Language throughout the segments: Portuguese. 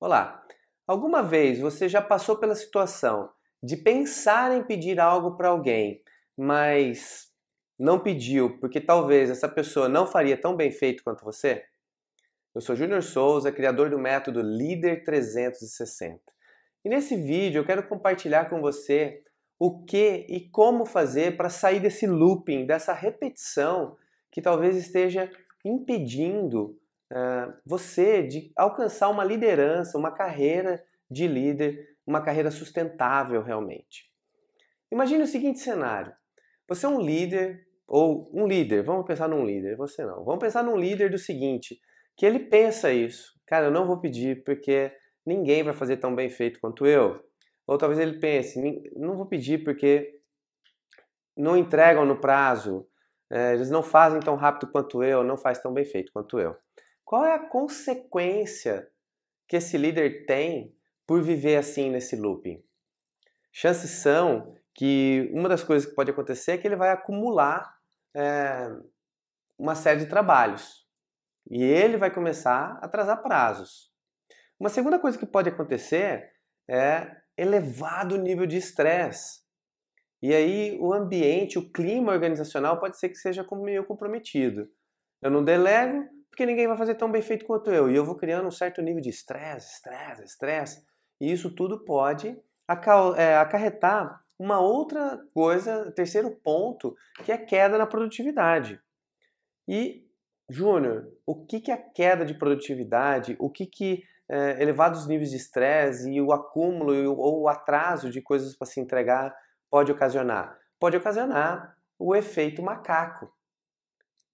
Olá! Alguma vez você já passou pela situação de pensar em pedir algo para alguém, mas não pediu porque talvez essa pessoa não faria tão bem feito quanto você? Eu sou Júnior Souza, criador do método Líder 360. E nesse vídeo eu quero compartilhar com você o que e como fazer para sair desse looping, dessa repetição que talvez esteja impedindo você de alcançar uma liderança, uma carreira de líder, uma carreira sustentável realmente. Imagine o seguinte cenário: você é um líder ou um líder, vamos pensar num líder, você não. Vamos pensar num líder do seguinte, que ele pensa isso. Cara, eu não vou pedir porque ninguém vai fazer tão bem feito quanto eu. Ou talvez ele pense, não vou pedir porque não entregam no prazo, eles não fazem tão rápido quanto eu, não faz tão bem feito quanto eu. Qual é a consequência que esse líder tem por viver assim nesse looping? Chances são que uma das coisas que pode acontecer é que ele vai acumular é, uma série de trabalhos e ele vai começar a atrasar prazos. Uma segunda coisa que pode acontecer é elevado nível de estresse. E aí o ambiente, o clima organizacional pode ser que seja meio comprometido. Eu não delego, porque ninguém vai fazer tão bem feito quanto eu. E eu vou criando um certo nível de estresse, estresse, estresse. E isso tudo pode é, acarretar uma outra coisa, terceiro ponto, que é queda na produtividade. E, Júnior, o que, que é a queda de produtividade, o que, que é, elevados níveis de estresse e o acúmulo ou o atraso de coisas para se entregar pode ocasionar? Pode ocasionar o efeito macaco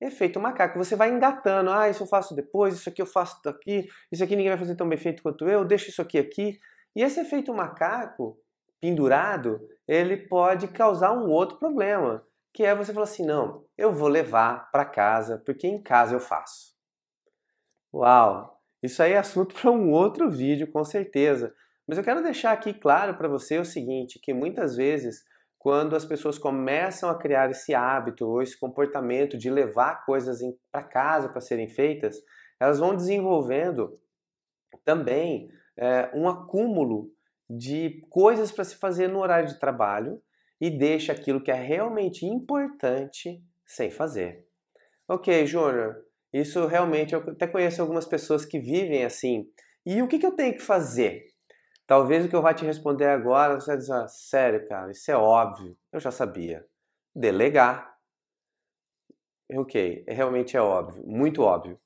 efeito macaco. Você vai engatando, ah, isso eu faço depois, isso aqui eu faço aqui, isso aqui ninguém vai fazer tão bem feito quanto eu, deixo isso aqui aqui. E esse efeito macaco pendurado, ele pode causar um outro problema, que é você falar assim, não, eu vou levar para casa, porque em casa eu faço. Uau, isso aí é assunto para um outro vídeo, com certeza. Mas eu quero deixar aqui claro para você o seguinte, que muitas vezes quando as pessoas começam a criar esse hábito ou esse comportamento de levar coisas para casa para serem feitas, elas vão desenvolvendo também é, um acúmulo de coisas para se fazer no horário de trabalho e deixa aquilo que é realmente importante sem fazer. Ok, Júnior, isso realmente eu até conheço algumas pessoas que vivem assim. E o que, que eu tenho que fazer? Talvez o que eu vá te responder agora, você vai dizer, sério, cara, isso é óbvio, eu já sabia. Delegar. É ok, é realmente é óbvio, muito óbvio.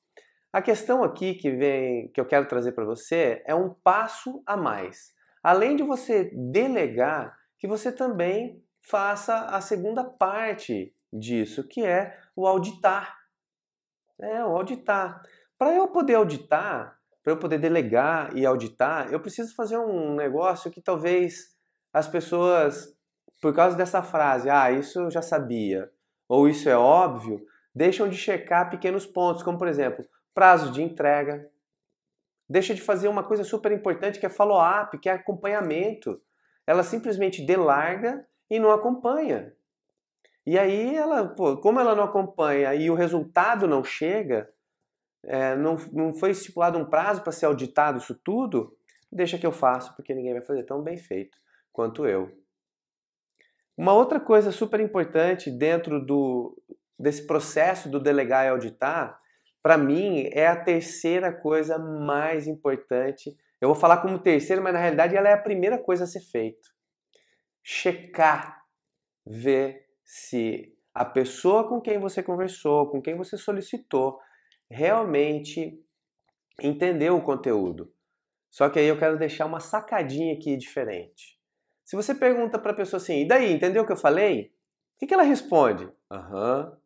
A questão aqui que vem, que eu quero trazer para você é um passo a mais. Além de você delegar, que você também faça a segunda parte disso, que é o auditar. É, o auditar. Para eu poder auditar, para eu poder delegar e auditar, eu preciso fazer um negócio que talvez as pessoas, por causa dessa frase, ah, isso eu já sabia, ou isso é óbvio, deixam de checar pequenos pontos, como por exemplo, prazo de entrega, deixa de fazer uma coisa super importante que é follow-up, que é acompanhamento. Ela simplesmente delarga e não acompanha. E aí ela, pô, como ela não acompanha e o resultado não chega, é, não, não foi estipulado um prazo para ser auditado isso tudo, deixa que eu faço, porque ninguém vai fazer tão bem feito quanto eu. Uma outra coisa super importante dentro do, desse processo do delegar e auditar, para mim, é a terceira coisa mais importante. Eu vou falar como terceira, mas na realidade ela é a primeira coisa a ser feita. Checar, ver se a pessoa com quem você conversou, com quem você solicitou, realmente entender o conteúdo. Só que aí eu quero deixar uma sacadinha aqui diferente. Se você pergunta para a pessoa assim, e daí, entendeu o que eu falei? O que, que ela responde? Aham. Uhum.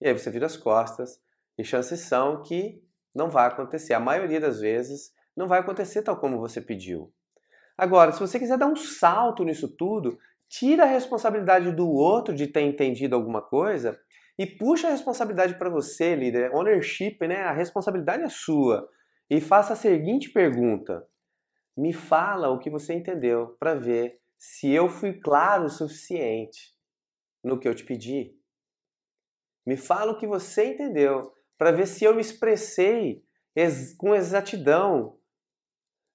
E aí você vira as costas, e chances são que não vai acontecer. A maioria das vezes não vai acontecer tal como você pediu. Agora, se você quiser dar um salto nisso tudo, tira a responsabilidade do outro de ter entendido alguma coisa e puxa a responsabilidade para você, líder. Ownership, né? A responsabilidade é sua. E faça a seguinte pergunta: me fala o que você entendeu para ver se eu fui claro o suficiente no que eu te pedi. Me fala o que você entendeu para ver se eu me expressei ex com exatidão.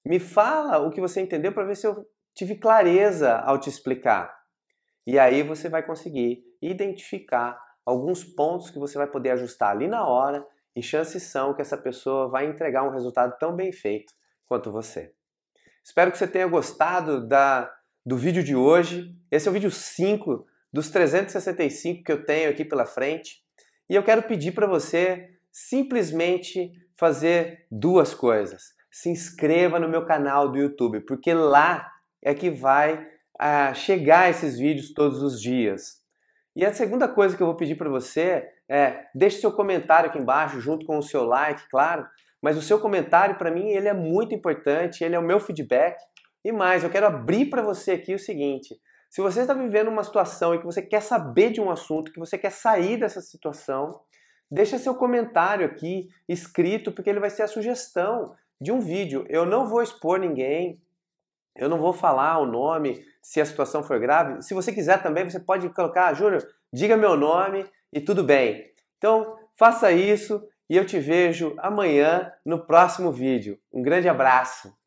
Me fala o que você entendeu para ver se eu tive clareza ao te explicar. E aí você vai conseguir identificar alguns pontos que você vai poder ajustar ali na hora e chances são que essa pessoa vai entregar um resultado tão bem feito quanto você. Espero que você tenha gostado da, do vídeo de hoje. Esse é o vídeo 5 dos 365 que eu tenho aqui pela frente. E eu quero pedir para você simplesmente fazer duas coisas. Se inscreva no meu canal do YouTube, porque lá é que vai ah, chegar esses vídeos todos os dias. E a segunda coisa que eu vou pedir para você é deixe seu comentário aqui embaixo, junto com o seu like, claro. Mas o seu comentário, para mim, ele é muito importante, ele é o meu feedback. E mais, eu quero abrir para você aqui o seguinte: se você está vivendo uma situação e que você quer saber de um assunto, que você quer sair dessa situação, deixa seu comentário aqui escrito, porque ele vai ser a sugestão de um vídeo. Eu não vou expor ninguém, eu não vou falar o nome se a situação for grave. Se você quiser também, você pode colocar, ah, Júnior, diga meu nome e tudo bem. Então, faça isso e eu te vejo amanhã no próximo vídeo. Um grande abraço!